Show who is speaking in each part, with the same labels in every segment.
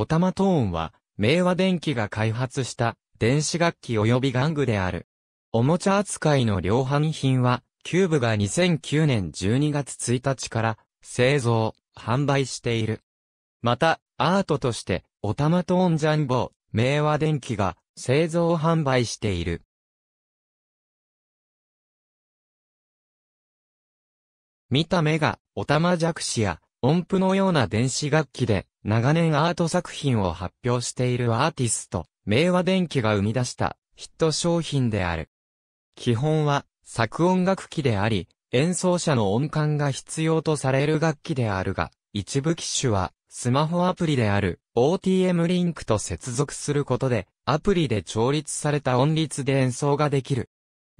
Speaker 1: オタマトーンは、
Speaker 2: 明和電機が開発した電子楽器及び玩具である。おもちゃ扱いの量販品は、キューブが2009年12月1日から製造、販売している。また、アートとして、オタマトーンジャンボ、明和電機が製造販売している。
Speaker 1: 見た目が、オタマ
Speaker 2: ジャクシや、音符のような電子楽器で、長年アート作品を発表しているアーティスト、明和電機が生み出したヒット商品である。基本は作音楽器であり、演奏者の音感が必要とされる楽器であるが、一部機種はスマホアプリである OTM リンクと接続することで、アプリで調律された音律で演奏ができる。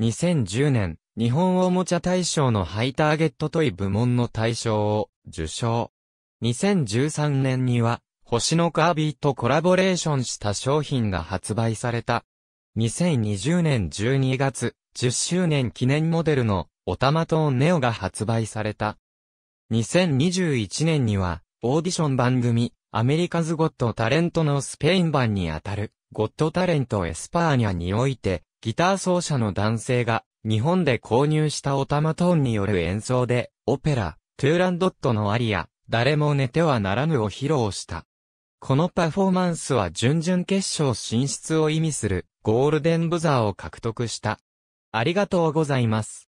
Speaker 2: 2010年、日本おもちゃ大賞のハイターゲットトイ部門の大賞を受賞。2013年には、星のカービィとコラボレーションした商品が発売された。2020年12月、10周年記念モデルのオタマトーンネオが発売された。2021年には、オーディション番組、アメリカズ・ゴット・タレントのスペイン版にあたる、ゴット・タレント・エスパーニャにおいて、ギター奏者の男性が、日本で購入したオタマトーンによる演奏で、オペラ、トゥーランドットのアリア、誰も寝てはならぬを披露した。このパフォーマンスは準々決勝進出を意味するゴールデンブザーを獲得した。
Speaker 1: ありがとうございます。